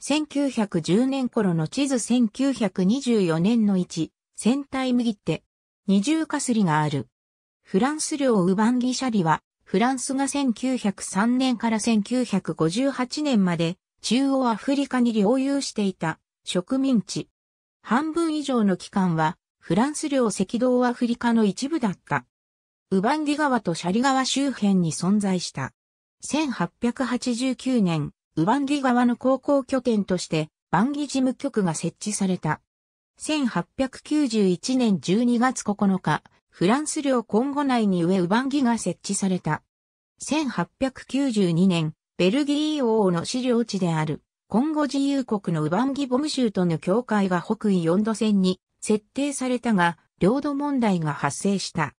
1910年頃の地図1924年の1、戦隊麦って二重かすりがある。フランス領ウバンギシャリは、フランスが1903年から1958年まで中央アフリカに領有していた植民地。半分以上の期間はフランス領赤道アフリカの一部だった。ウバンギ川とシャリ川周辺に存在した。1889年、ウバンギ側の高校拠点として、バンギ事務局が設置された。1891年12月9日、フランス領コンゴ内に上ウバンギが設置された。1892年、ベルギー王の資料地である、コンゴ自由国のウバンギボム州との境界が北緯4度線に設定されたが、領土問題が発生した。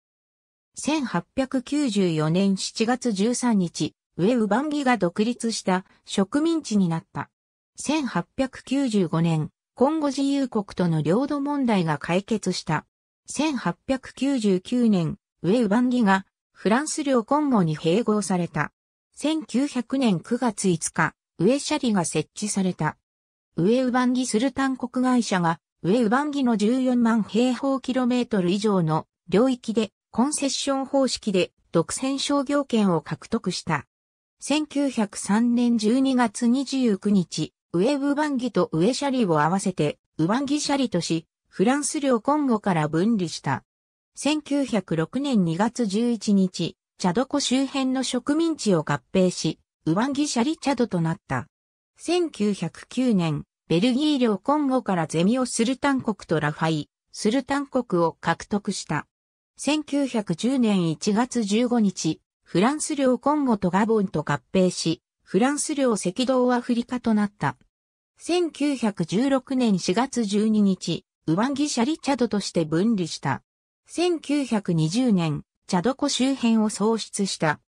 1894年7月13日、上ウバンギが独立した植民地になった。1895年、コンゴ自由国との領土問題が解決した。1899年、上ウバンギがフランス領コンゴに併合された。1900年9月5日、上シャリが設置された。上ウバンギスルタン国会社が、上ウバンギの14万平方キロメートル以上の領域でコンセッション方式で独占商業権を獲得した。1903年12月29日、上ブバンギと上シャリを合わせて、ウバンギシャリとし、フランス領コンゴから分離した。1906年2月11日、チャド湖周辺の植民地を合併し、ウバンギシャリチャドとなった。1909年、ベルギー領コンゴからゼミオスルタン国とラファイ、スルタン国を獲得した。1910年1月15日、フランス領コンゴとガボンと合併し、フランス領赤道アフリカとなった。1916年4月12日、上ンギシャリチャドとして分離した。1920年、チャド湖周辺を創出した。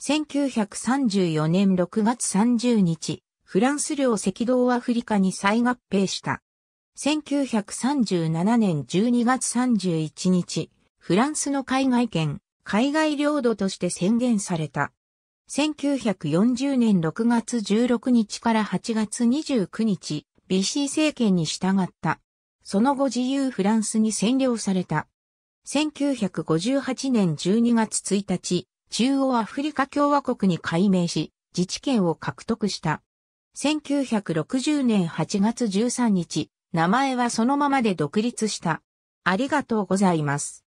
1934年6月30日、フランス領赤道アフリカに再合併した。1937年12月31日、フランスの海外圏、海外領土として宣言された。1940年6月16日から8月29日、BC 政権に従った。その後自由フランスに占領された。1958年12月1日、中央アフリカ共和国に改名し、自治権を獲得した。1960年8月13日、名前はそのままで独立した。ありがとうございます。